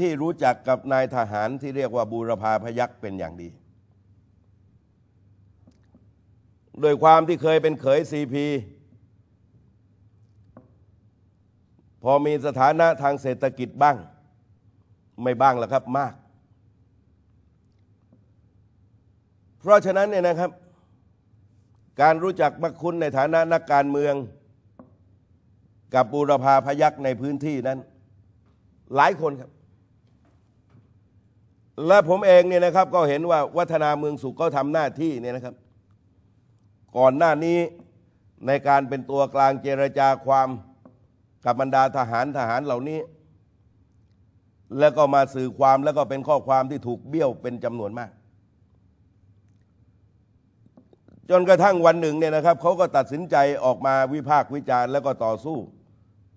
ที่รู้จักกับนายทหารที่เรียกว่าบูรพาพยักษ์เป็นอย่างดี โดยความที่เคยเป็นเขยซีพีพอมีสถานะทางเศรษฐกิจบ้าง ไม่บ้างหรอกครับมาก เพราะฉะนั้นเนี่ยนะครับ การรู้จักมักคุณในฐานะนักการเมือง กับบูรพาพยักษ์ในพื้นที่นั้น หลายคนครับและผมเองเนี่ยนะครับก็เห็นว่าวัฒนาเมืองสุขก็ทำหน้าที่เนี่ยนะครับ ก่อนหน้านี้ในการเป็นตัวกลางเจรจาความกับบรรดาทหารทหารเหล่านี้ แล้วก็มาสื่อความแล้วก็เป็นข้อความที่ถูกเบี้ยวเป็นจำนวนมาก จนกระทั่งวันหนึ่งเนี่ยนะครับเขาก็ตัดสินใจออกมาวิพากษ์วิจารณ์แล้วก็ต่อสู้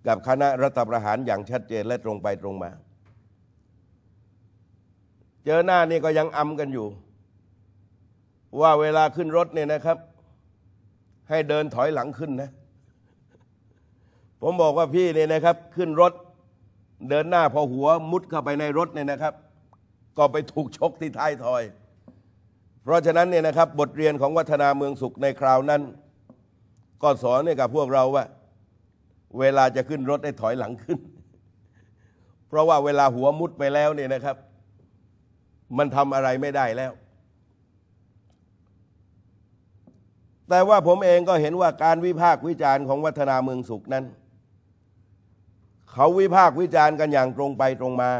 กับคณะรัฐประหารอย่างชัดเจนและตรงไปตรงมาจอหน้านี่ก็ยังอำกันอยู่ ว่าเวลาขึ้นรถเนี่ยนะครับ ให้เดินถอยหลังขึ้นนะ ผมบอกว่าพี่เนี่ยนะครับ ขึ้นรถ เดินหน้าพอหัวมุดเข้าไปในรถเนี่ยนะครับ ก็ไปถูกชกที่ท้ายถอย เพราะฉะนั้นเนี่ยนะครับ บทเรียนของวัฒนาเมืองสุขในคราวนั้นก็สอนให้กับพวกเราว่า เวลาจะขึ้นรถให้ถอยหลังขึ้น เพราะว่าเวลาหัวมุดไปแล้วเนี่ยนะครับมันทำอะไรไม่ได้แล้ว แต่ว่าผมเองก็เห็นว่าการวิพากษ์วิจารณ์ของวัฒนาเมืองสุขนั้น เขาวิพากษ์วิจารณ์กันอย่างตรงไปตรงมา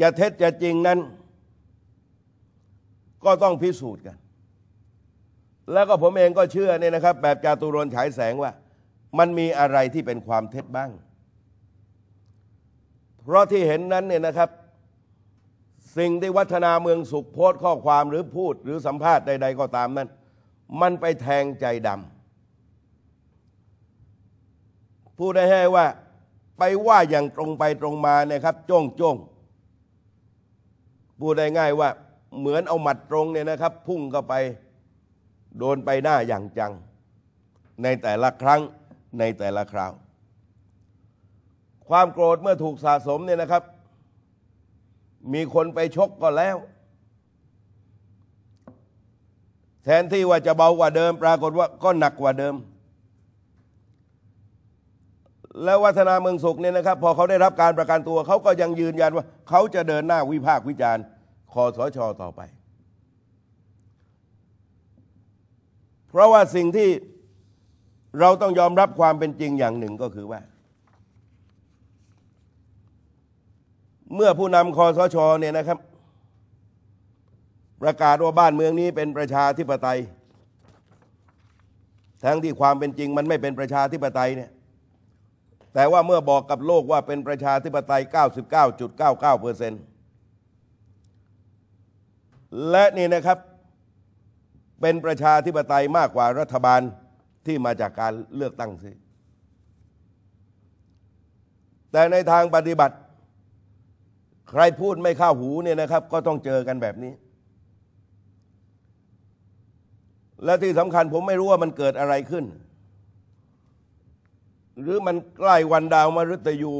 จะเท็จจะจริงนั้น ก็ต้องพิสูจน์กัน แล้วก็ผมเองก็เชื่อเนี่ยนะครับ แบบจาตุรนฉายแสงว่า มันมีอะไรที่เป็นความเท็จบ้าง เพราะที่เห็นนั้นเนี่ยนะครับสิ่งที่วัฒนาเมืองสุขโพสข้อความหรือพูดหรือสัมภาษณ์ใด ๆ ก็ตามนั้น มันไปแทงใจดำพูดได้ให้ว่าไปว่าอย่างตรงไปตรงมานะครับจ้องจ้องพูดได้ง่ายว่าเหมือนเอาหมัดตรงเนี่ยนะครับ พุ่งเข้าไปโดนไปหน้าอย่างจัง ในแต่ละครั้งในแต่ละคราว ความโกรธเมื่อถูกสะสมเนี่ยนะครับมีคนไปชกก็แล้ว แทนที่ว่าจะเบากว่าเดิม ปรากฏว่าก็หนักกว่าเดิม แล้ววัฒนาเมืองสุขเนี่ยนะครับ พอเขาได้รับการประกันตัวเขาก็ยังยืนยันว่า เขาจะเดินหน้าวิพากษ์วิจารณ์คอสชอต่อไป เพราะว่าสิ่งที่เราต้องยอมรับความเป็นจริงอย่างหนึ่งก็คือว่าเมื่อผู้นำคอสชเนี่ยนะครับ ประกาศว่าบ้านเมืองนี้เป็นประชาธิปไตย ทั้งที่ความเป็นจริงมันไม่เป็นประชาธิปไตยเนี่ย แต่ว่าเมื่อบอกกับโลกว่าเป็นประชาธิปไตย 99.99%และนี่นะครับเป็นประชาธิปไตยมากกว่ารัฐบาลที่มาจากการเลือกตั้งสิ แต่ในทางปฏิบัติใครพูดไม่เข้าหูเนี่ยนะครับ ก็ต้องเจอกันแบบนี้ และที่สำคัญผมไม่รู้ว่ามันเกิดอะไรขึ้น หรือมันใกล้วันดาวมฤตยู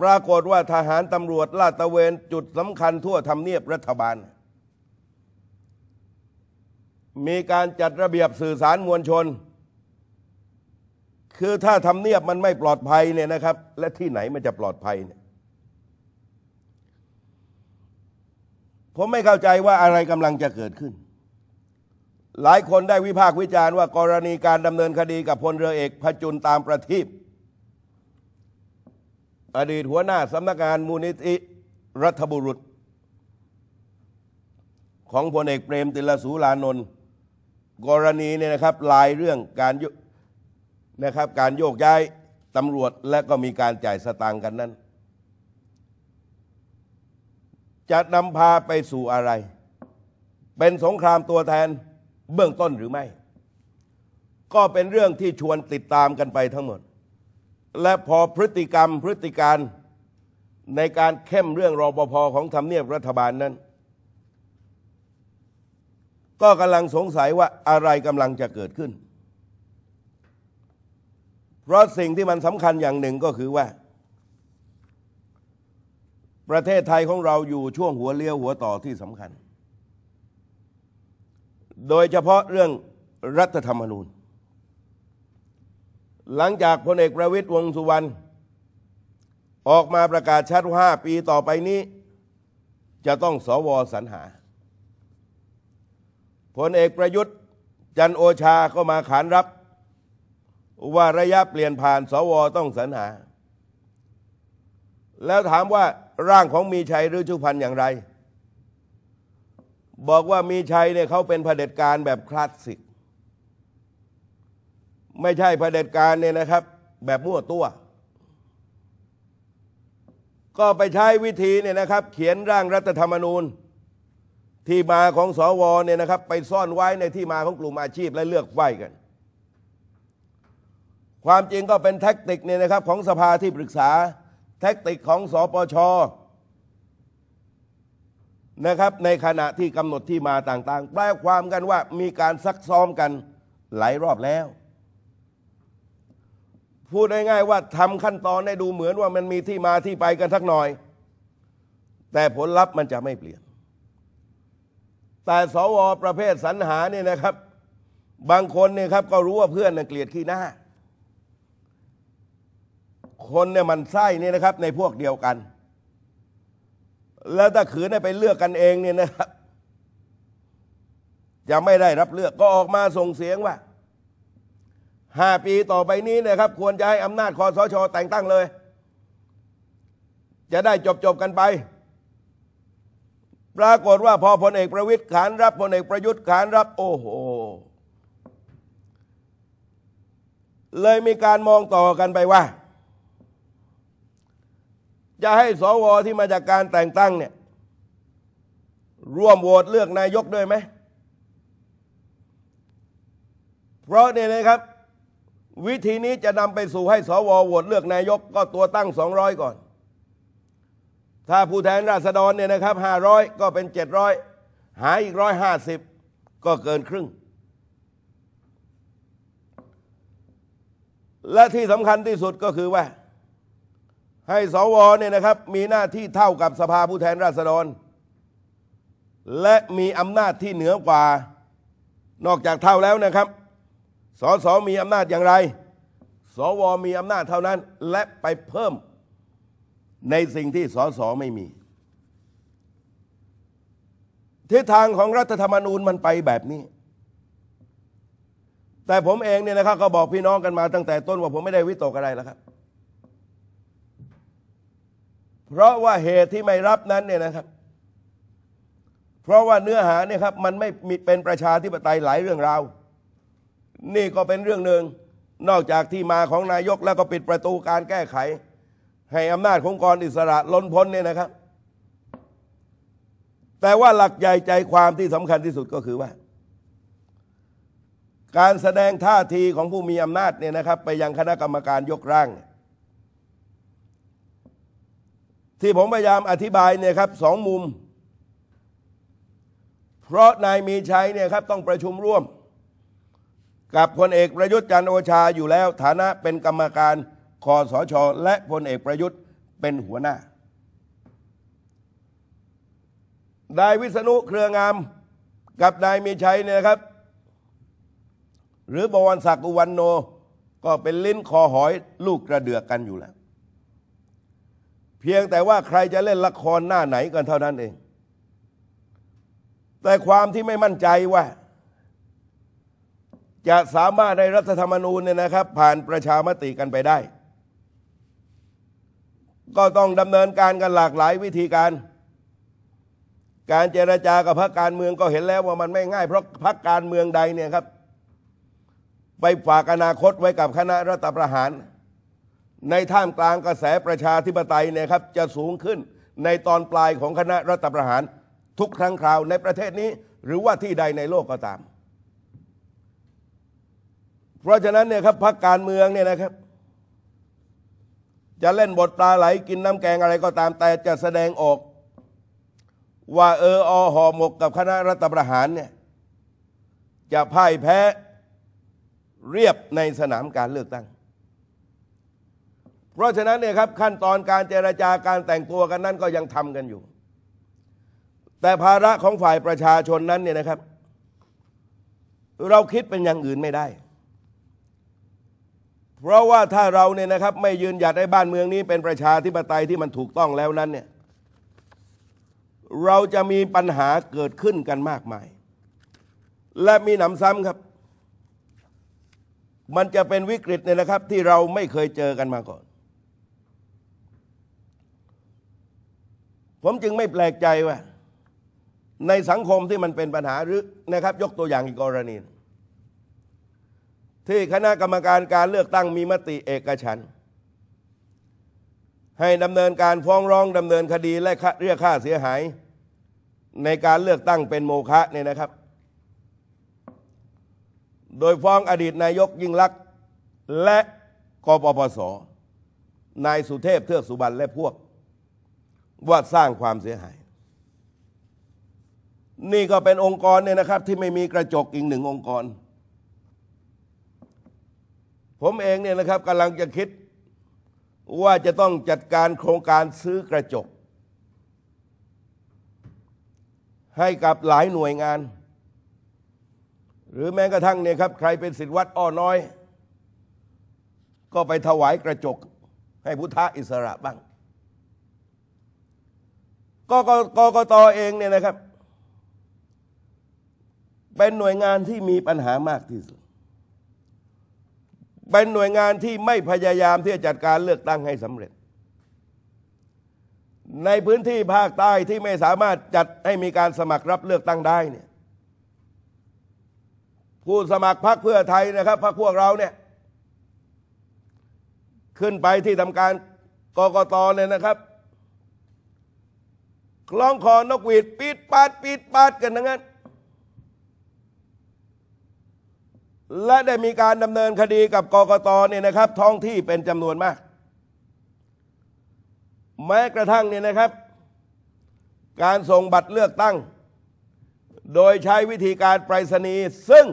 ปรากฏว่าทหารตำรวจลาดตะเวนจุดสำคัญทั่วทำเนียบรัฐบาล มีการจัดระเบียบสื่อสารมวลชนคือถ้าทำเนียบมันไม่ปลอดภัยเนี่ยนะครับ และที่ไหนมันจะปลอดภัยเนี่ยผมไม่เข้าใจว่าอะไรกำลังจะเกิดขึ้น หลายคนได้วิพากษ์วิจารณ์ว่ากรณีการดำเนินคดีกับพลเรือเอกพจุลตามประทีปอดีตหัวหน้าสำนักงานมูลนิธิรัฐบุรุษ ของพลเอกเปรมติลสูลานนท์กรณีเนี่ยนะครับลายเรื่องการนะครับการโยกย้าย ตำรวจและก็มีการจ่ายสตางค์กันนั้น จะนำพาไปสู่อะไร เป็นสงครามตัวแทนเบื้องต้นหรือไม่ ก็เป็นเรื่องที่ชวนติดตามกันไปทั้งหมด และพอพฤติกรรมพฤติการในการเข้มเรื่องรอปภของทำเนียบรัฐบาลนั้น ก็กำลังสงสัยว่าอะไรกำลังจะเกิดขึ้นพราะสิ่งที่มันสำคัญอย่างหนึ่งก็คือว่า ประเทศไทยของเราอยู่ช่วงหัวเลี้ยวหัวต่อที่สำคัญ โดยเฉพาะเรื่องรัฐธรรมนูญ หลังจากพลเอกประวิตยวงสุวรรณออกมาประกาศชัดว่าปีต่อไปนี้ จะต้องสวสรรหา พลเอกประยุทธ์ จันโอชาก็มาขานรับว่าระยะเปลี่ยนผ่าน สวต้องสรรหา แล้วถามว่าร่างของมีชัยหรือชุพันธ์อย่างไร บอกว่ามีชัยเนี่ยเขาเป็นเผด็จการแบบคลาสสิก ไม่ใช่เผด็จการเนี่ยนะครับ แบบมั่วตัว ก็ไปใช้วิธีเนี่ยนะครับ เขียนร่างรัฐธรรมนูญ ที่มาของสอวเนี่ยนะครับ ไปซ่อนไว้ในที่มาของกลุ่มอาชีพและเลือกไว้กันความจริงก็เป็นแท็กติกเนี่ยนะครับของสภาที่ปรึกษา แท็กติกของสอปชนะครับ ในขณะที่กำหนดที่มาต่าง ๆ แปลความกันว่ามีการซักซ้อมกัน หลายรอบแล้ว พูดง่ายๆว่าทำขั้นตอนได้ดูเหมือนว่ามันมีที่มาที่ไปกันทักหน่อย แต่ผลลัพธ์มันจะไม่เปลี่ยน แต่สวประเภทสรรหาเนี่ยนะครับ บางคนเนี่ยครับก็รู้ว่าเพื่อนเกลียดขี้หน้าคนเนี่ยมันไส้นี่นะครับในพวกเดียวกัน แล้วถ้าขืนไปเลือกกันเองเนี่ยนะครับ จะไม่ได้รับเลือกก็ออกมาส่งเสียงว่าห้าปีต่อไปนี้นะครับ ควรจะให้อำนาจคอสช แต่งตั้งเลย จะได้จบจบกันไป ปรากฏว่าพอพลเอกประวิทย์ขานรับพลเอกประยุทธ์ขานรับโอ้โห เลยมีการมองต่อกันไปว่าจะให้สวที่มาจากการแต่งตั้งเนี่ยร่วมโหวตเลือกนายกด้วยไหมเพราะเนี่ยนะครับ วิธีนี้จะนำไปสู่ให้สวโหวตเลือกนายกก็ตัวตั้ง 200 ก่อน ถ้าผู้แทนราษฎรเนี่ยนะครับ500 ก็เป็น 700 หายอีก 150 ก็เกินครึ่ง และที่สำคัญที่สุดก็คือว่าให้สวเนี่ยนะครับมีหน้าที่เท่ากับสภาผู้แทนราษฎร และมีอำนาจที่เหนือกว่านอกจากเท่าแล้วนะครับสสมีอำนาจอย่างไรสวมีอำนาจเท่านั้น และไปเพิ่มในสิ่งที่สสไม่มีทิศทางของรัฐธรรมนูญมันไปแบบนี้ แต่ผมเองเนี่ยนะครับ ก็บอกพี่น้องกันมาตั้งแต่ต้นว่าผมไม่ได้วิตกอะไรแล้วครับเพราะว่าเหตุที่ไม่รับนั้นเนี่ยนะครับ เพราะว่าเนื้อหาเนี่ยครับมันไม่มีเป็นประชาธิปไตยหลายเรื่องราวนี่ก็เป็นเรื่องหนึ่งนอกจากที่มาของนายกแล้วก็ปิดประตูการแก้ไข ให้อำนาจของกรอิสระล้นพ้นเนี่ยนะครับ แต่ว่าหลักใหญ่ใจความที่สำคัญที่สุดก็คือว่า การแสดงท่าทีของผู้มีอำนาจเนี่ยนะครับ ไปยังคณะกรรมการยกร่างเนี่ยที่ผมพยายามอธิบายเนี่ยครับสองมุม เพราะนายมีชัยเนี่ยครับต้องประชุมร่วม กับพลเอกประยุทธ์จันโอชาอยู่แล้ว ฐานะเป็นกรรมการคอสช และพลเอกประยุทธ์เป็นหัวหน้านายวิษณุเครืองามกับนายมีชัยเนี่ยครับหรือบวรศักดิ์อุวันโน ก็เป็นลิ้นคอหอยลูกกระเดือกกันอยู่แล้วเพียงแต่ว่าใครจะเล่นละครหน้าไหนกันเท่านั้นเอง แต่ความที่ไม่มั่นใจว่า จะสามารถในรัฐธรรมนูญเนี่ยนะครับ ผ่านประชามติกันไปได้ ก็ต้องดำเนินการกันหลากหลายวิธีการ การเจรจากับพรรคการเมืองก็เห็นแล้วว่ามันไม่ง่ายเพราะพรรคการเมืองใดเนี่ยครับ ไปฝากอนาคตไว้กับคณะรัฐประหารในท่ามกลางกระแสประชาธิปไตยนะครับจะสูงขึ้นในตอนปลายของคณะรัฐประหารทุกครั้งคราวในประเทศนี้ หรือว่าที่ใดในโลกก็ตาม เพราะฉะนั้นเนี่ยครับพรรคการเมืองเนี่ยนะครับ จะเล่นบทปลาไหลกินน้ำแกงอะไรก็ตาม แต่จะแสดงออกว่าเอออหอหมกกับคณะรัฐประหารเนี่ยจะพ่ายแพ้ เรียบในสนามการเลือกตั้งเพราะฉะนั้นเนี่ยครับขั้นตอนการเจรจาการแต่งตัวกันนั้นก็ยังทำกันอยู่ แต่ภาระของฝ่ายประชาชนนั้นเนี่ยนะครับ เราคิดเป็นอย่างอื่นไม่ได้ เพราะว่าถ้าเราเนี่ยนะครับ ไม่ยืนหยัดให้บ้านเมืองนี้เป็นประชาธิปไตยที่มันถูกต้องแล้วนั้นเนี่ยเราจะมีปัญหาเกิดขึ้นกันมากมาย และมีหนำซ้ำครับมันจะเป็นวิกฤตเนี่ยนะครับที่เราไม่เคยเจอกันมาก่อนผมจึงไม่แปลกใจว่าในสังคมที่มันเป็นปัญหาหรือนะครับ ยกตัวอย่างอีกกรณี ที่คณะกรรมการการเลือกตั้งมีมติเอกฉันท์ให้ดำเนินการฟ้องร้องดำเนินคดีและเรียกค่าเสียหายในการเลือกตั้งเป็นโมฆะเนี่ยนะครับ โดยฟ้องอดีตนายกยิ่งลักษณ์และกปปส นายสุเทพเทือกสุบรรณและพวกว่าสร้างความเสียหาย นี่ก็เป็นองค์กรเนี่ยนะครับที่ไม่มีกระจกอีกหนึ่งองค์กร ผมเองเนี่ยนะครับกำลังจะคิดว่าจะต้องจัดการโครงการซื้อกระจก ให้กับหลายหน่วยงาน หรือแม้กระทั่งเนี่ยครับใครเป็นศิษย์วัดอ้อน้อย ก็ไปถวายกระจกให้พุทธอิสระบ้างกกกกตเองเนี่ยนะครับ เป็นหน่วยงานที่มีปัญหามากที่สุด เป็นหน่วยงานที่ไม่พยายามที่จะจัดการเลือกตั้งให้สำเร็จ ในพื้นที่ภาคใต้ที่ไม่สามารถจัดให้มีการสมัครรับเลือกตั้งได้เนี่ยผู้สมัครพรรคเพื่อไทยนะครับ พรรคพวกเราเนี่ยขึ้นไปที่ทำการกกตเนี่ยนะครับคล้องคอ นกหวีด ปีดปาดปีดปาด กันทั้งนั้น และได้มีการดำเนินคดีกับ กกตเนี่ยนะครับ ท้องที่เป็นจำนวนมาก แม้กระทั่งเนี่ยนะครับ การส่งบัตรเลือกตั้ง โดยใช้วิธีการไปรษณีย์ซึ่ง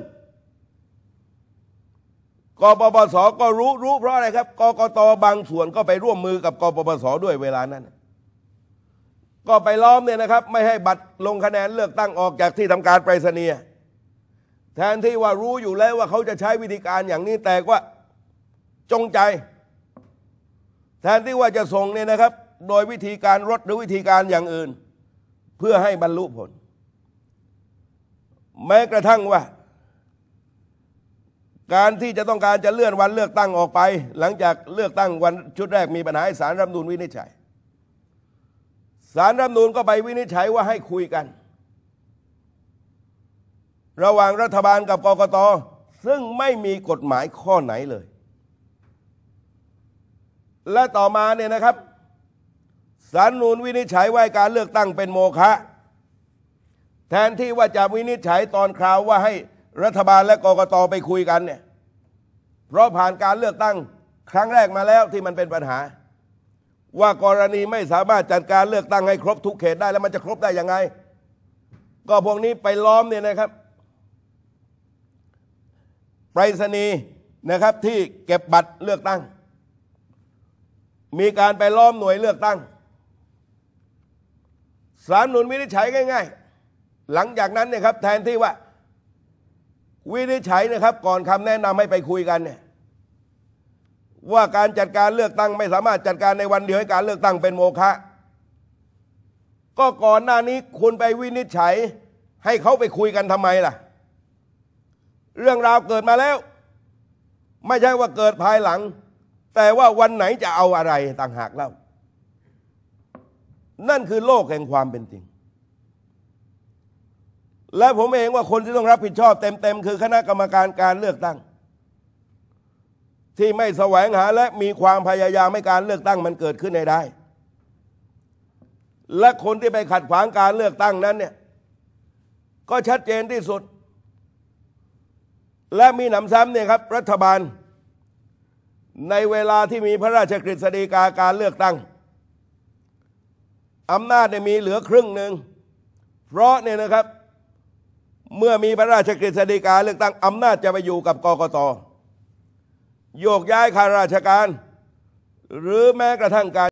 กปปสก็รู้ รู้เพราะอะไรครับ กกตบางส่วนก็ไปร่วมมือกับ กปปส ด้วยเวลานั้นก็ไปล้อมเนี่ยนะครับไม่ให้บัตรลงคะแนนเลือกตั้งออกจากที่ทำการไปรษณีย์แทนที่ว่ารู้อยู่แล้วว่าเขาจะใช้วิธีการอย่างนี้แต่ว่าจงใจ แทนที่ว่าจะส่งเนี่ยนะครับโดยวิธีการรถ หรือวิธีการอย่างอื่น เพื่อให้บรรลุผล แม้กระทั่งว่า การที่จะต้องการจะเลื่อนวันเลือกตั้งออกไป หลังจากเลือกตั้งวันชุดแรก มีปัญหาสารรัฐมนูลวินิจฉัยสารรัฐมนูนก็ไปวินิจฉัยว่าให้คุยกัน ระหว่างรัฐบาลกับกกตซึ่งไม่มีกฎหมายข้อไหนเลย และต่อมาเนี่ยนะครับ สารนูนวินิจฉัย ว่าการเลือกตั้งเป็นโมฆะแทนที่ว่าจะวินิจฉัยตอนคราวว่าให้รัฐบาลและกกตไปคุยกันเนี่ยเพราะผ่านการเลือกตั้งครั้งแรกมาแล้วที่มันเป็นปัญหาว่ากรณีไม่สามารถจัดการเลือกตั้งให้ครบทุกเขตได้แล้วมันจะครบได้ยังไง ก็พวกนี้ไปล้อมเนี่ยนะครับไปรษณีย์นะครับที่เก็บบัตรเลือกตั้ง มีการไปล้อมหน่วยเลือกตั้งสารนุนวินิจฉัยง่ายๆหลังจากนั้นเนี่ยครับแทนที่ว่าวินิจฉัยนะครับ ก่อนคำแนะนำให้ไปคุยกันเนี่ยว่าการจัดการเลือกตั้งไม่สามารถจัดการในวันเดียวให้การเลือกตั้งเป็นโมฆะก็ก่อนหน้านี้คุณไปวินิจฉัย ให้เขาไปคุยกันทำไมล่ะ เรื่องราวเกิดมาแล้ว ไม่ใช่ว่าเกิดภายหลัง แต่ว่าวันไหนจะเอาอะไรต่างหากเล่านั่นคือโลกแห่งความเป็นจริง และผมเองว่าคนที่ต้องรับผิดชอบเต็มๆ คือคณะกรรมการการเลือกตั้งที่ไม่แสวงหาและมีความพยายามให้การเลือกตั้งมันเกิดขึ้นได้ และคนที่ไปขัดขวางการเลือกตั้งนั้นเนี่ยก็ชัดเจนที่สุด และมีหนำซ้ำเนี่ยครับ รัฐบาล ในเวลาที่มีพระราชกฤษฎีกาการเลือกตั้งอำนาจเนี่ยมีเหลือครึ่งหนึ่งเพราะเนี่ยนะครับ เมื่อมีพระราชกฤษฎีกาเลือกตั้งอำนาจจะไปอยู่กับกกตโยกย้ายข้าราชการ หรือแม้กระทั่งการ